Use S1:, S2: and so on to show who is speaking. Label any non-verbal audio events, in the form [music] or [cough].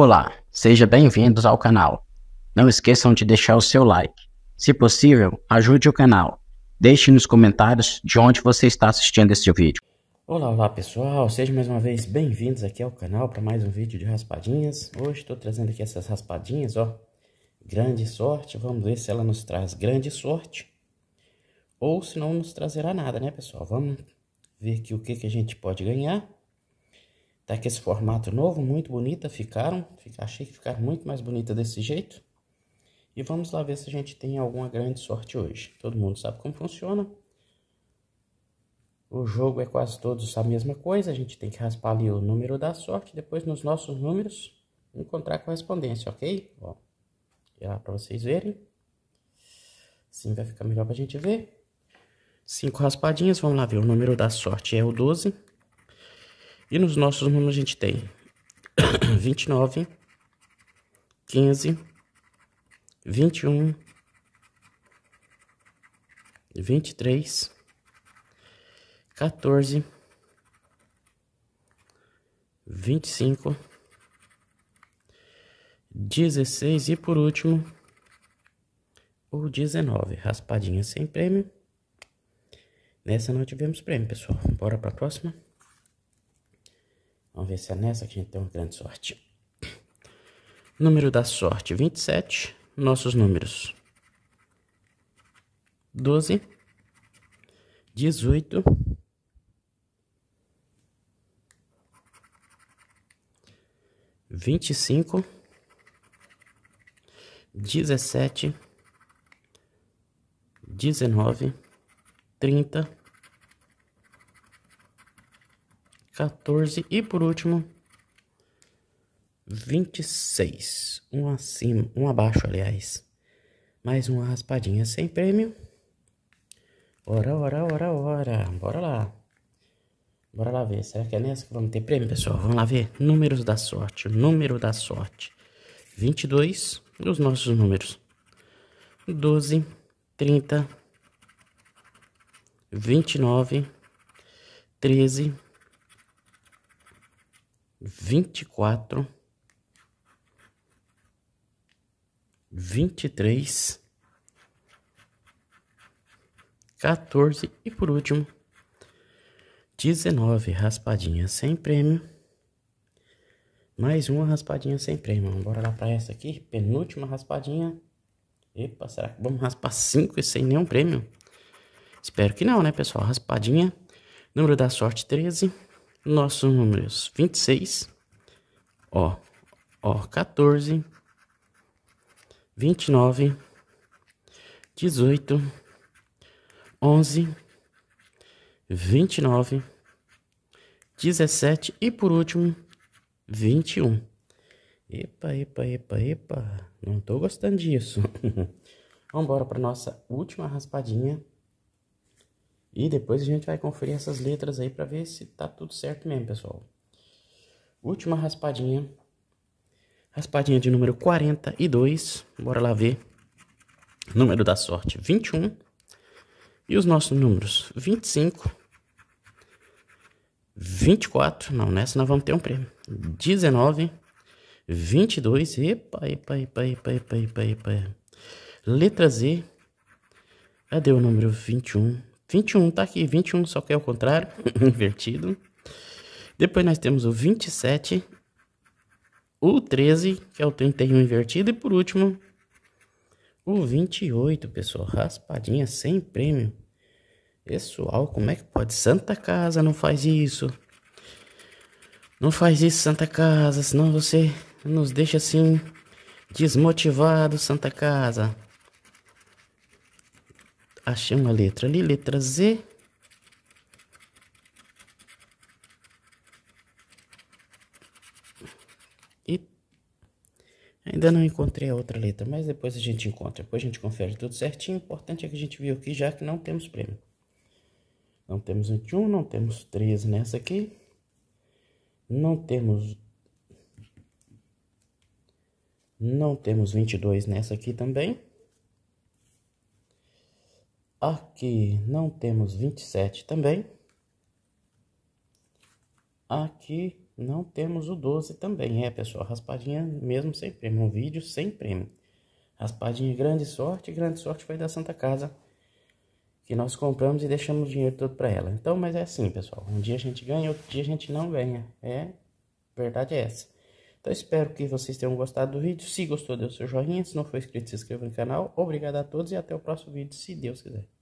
S1: Olá, seja bem-vindos ao canal. Não esqueçam de deixar o seu like. Se possível, ajude o canal. Deixe nos comentários de onde você está assistindo este vídeo. Olá, olá pessoal, sejam mais uma vez bem-vindos aqui ao canal para mais um vídeo de raspadinhas. Hoje estou trazendo aqui essas raspadinhas, ó. Grande sorte, vamos ver se ela nos traz grande sorte ou se não nos trazerá nada, né pessoal? Vamos ver aqui o que, que a gente pode ganhar. Tá com esse formato novo, muito bonita, ficaram. Achei que ficaram muito mais bonita desse jeito. E vamos lá ver se a gente tem alguma grande sorte hoje. Todo mundo sabe como funciona. O jogo é quase todos a mesma coisa. A gente tem que raspar ali o número da sorte. Depois, nos nossos números, encontrar a correspondência, ok? Ó, lá para vocês verem. Assim vai ficar melhor para a gente ver. Cinco raspadinhas. Vamos lá ver. O número da sorte é o 12. E nos nossos números a gente tem 29, 15, 21, 23, 14, 25, 16 e por último o 19, raspadinha sem prêmio. Nessa não tivemos prêmio, pessoal. Bora para a próxima. Vamos ver se é nessa que a gente tem uma grande sorte. Número da sorte: 27. Nossos números: 12, 18, 25, 17, 19, 30. 14 e por último 26. Um acima, um abaixo, aliás. Mais uma raspadinha sem prêmio. Ora, ora, ora, ora. Bora lá. Bora lá ver. Será que é nessa que vamos ter prêmio, pessoal? Vamos lá ver. Números da sorte. Número da sorte. 22. Os nossos números. 12, 30, 29, 13, vinte 23, quatro, vinte e três, e por último, dezenove raspadinhas sem prêmio. Mais uma raspadinha sem prêmio. Bora lá para essa aqui, penúltima raspadinha. Epa, será que vamos raspar cinco e sem nenhum prêmio? Espero que não, né, pessoal? Raspadinha. Número da sorte 13 nossos números 26, ó, ó, 14, 29, 18, 11, 29, 17 e por último, 21. Epa, epa, epa, epa, não tô gostando disso. [laughs] Vamos embora para nossa última raspadinha. E depois a gente vai conferir essas letras aí para ver se tá tudo certo mesmo, pessoal. Última raspadinha. Raspadinha de número 42. Bora lá ver. Número da sorte 21. E os nossos números 25, 24, não, nessa nós vamos ter um prêmio. 19, 22, epa, epa, epa, epa, epa, epa, epa. Letra Z, cadê o número 21? 21, tá aqui, 21, só que é o contrário, [laughs] invertido. Depois nós temos o 27, o 13, que é o 31 invertido, e por último, o 28, pessoal, raspadinha sem prêmio. Pessoal, como é que pode? Santa Casa não faz isso. Não faz isso, Santa Casa, senão você nos deixa assim desmotivado, Santa Casa. Achei uma letra ali, letra Z. E ainda não encontrei a outra letra, mas depois a gente encontra. Depois a gente confere tudo certinho. O importante é que a gente viu aqui já que não temos prêmio. Não temos 21, não temos 13 nessa aqui. Não temos não temos 22 nessa aqui também. Aqui não temos 27 também. Aqui não temos o 12 também. É, pessoal, raspadinha mesmo sem prêmio. Um vídeo sem prêmio. Raspadinha, grande sorte. Grande sorte foi da Santa Casa. Que nós compramos e deixamos o dinheiro todo para ela. Então, mas é assim, pessoal. Um dia a gente ganha, outro dia a gente não ganha. É, verdade é essa. Então espero que vocês tenham gostado do vídeo. Se gostou, dê o seu joinha. Se não for inscrito, se inscreva no canal. Obrigado a todos e até o próximo vídeo, se Deus quiser.